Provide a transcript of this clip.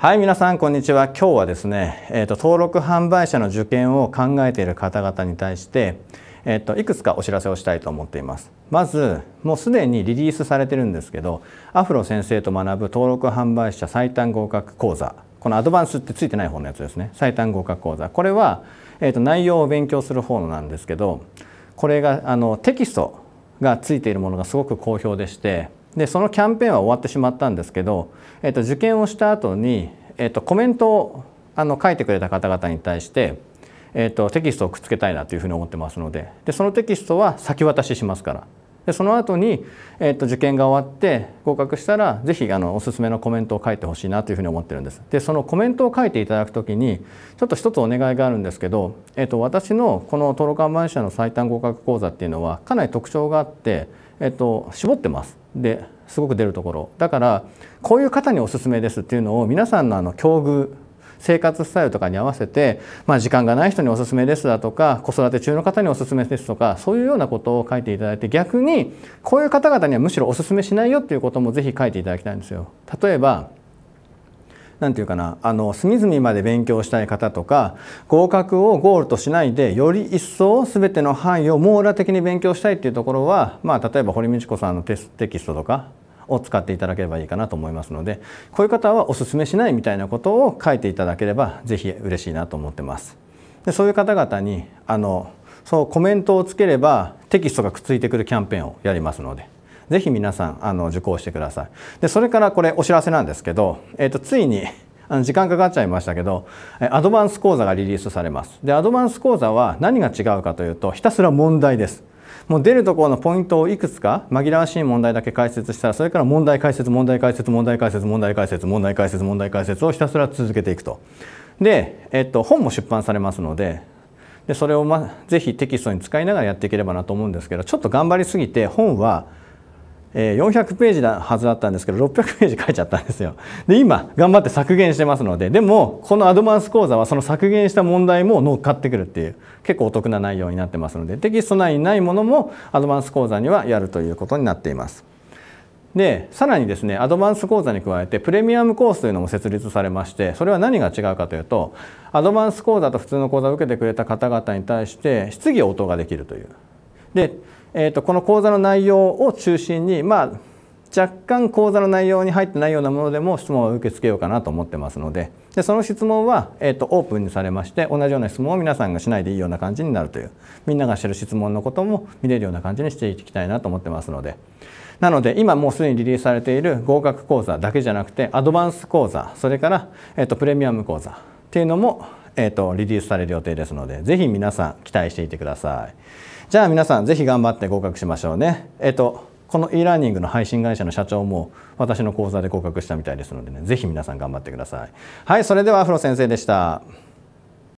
はい、皆さん、こんにちは。今日はですね、えっ、ー、と、登録販売者の受験を考えている方々に対して、えっ、ー、と、いくつかお知らせをしたいと思っています。まず、もうすでにリリースされてるんですけど、アフロ先生と学ぶ登録販売者最短合格講座。このアドバンスってついてない方のやつですね。最短合格講座。これは、えっ、ー、と、内容を勉強する方なんですけど、これが、あの、テキストがついているものがすごく好評でして、でそのキャンペーンは終わってしまったんですけど、えっと受験をした後に、えっとコメントをあの書いてくれた方々に対して、えっとテキストをくっつけたいなというふうに思ってますのででそのテキストは先渡ししますからでその後に、えっと受験が終わって合格したら是非あのおすすめのコメントを書いてほしいなというふうに思ってるんですでそのコメントを書いていただく時にちょっと一つお願いがあるんですけど、えっと私のこの登録販売者の最短合格講座っていうのはかなり特徴があってえっと、絞ってますですごく出るところだからこういう方におすすめですっていうのを皆さんのあの境遇生活スタイルとかに合わせて、まあ、時間がない人におすすめですだとか子育て中の方におすすめですとかそういうようなことを書いていただいて逆にこういう方々にはむしろおすすめしないよっていうこともぜひ書いていただきたいんですよ。例えば何て言うかなあの隅々まで勉強したい方とか合格をゴールとしないでより一層全ての範囲を網羅的に勉強したいっていうところは、まあ、例えば堀道子さんのテテキストとかを使っていただければいいかなと思いますのでこういう方はおすすめしないみたいなことを書いていただければ是非嬉しいなと思ってます。でそういう方々にあのそうコメントをつければテキストがくっついてくるキャンペーンをやりますので。ぜひ皆さんあの受講してください。でそれからこれお知らせなんですけど、えーと、ついにあの時間かかっちゃいましたけどアドバンス講座がリリースされます。でアドバンス講座は何が違うかというとひたすら問題です。もう出るところのポイントをいくつか紛らわしい問題だけ解説したらそれから問題解説問題解説問題解説問題解説問題解説問題解説をひたすら続けていくと。で、えっと、本も出版されますのででそれを、ま、ぜひテキストに使いながらやっていければなと思うんですけどちょっと頑張りすぎて本は400ページなはずだったんですけど600ページ書いちゃったんですよ。で今頑張って削減してますのででもこのアドバンス講座はその削減した問題も乗っかってくるっていう結構お得な内容になってますのでテキスト内にないものもアドバンス講座にはやるということになっています。でさらにですねアドバンス講座に加えてプレミアムコースというのも設立されましてそれは何が違うかというとアドバンス講座と普通の講座を受けてくれた方々に対して質疑応答ができるという。でえーと、この講座の内容を中心に、まあ、若干講座の内容に入ってないようなものでも質問を受け付けようかなと思ってますのででその質問は、えーと、オープンにされまして同じような質問を皆さんがしないでいいような感じになるというみんなが知る質問のことも見れるような感じにしていきたいなと思ってますのでなので今もうすでにリリースされている合格講座だけじゃなくてアドバンス講座それから、えーとプレミアム講座っていうのもえーと、リリースされる予定ですのでぜひ皆さん期待していてくださいじゃあ皆さんぜひ頑張って合格しましょうねえっ、ー、とこの e ラーニングの配信会社の社長も私の講座で合格したみたいですのでねぜひ皆さん頑張ってくださいはいそれではアフロ先生でした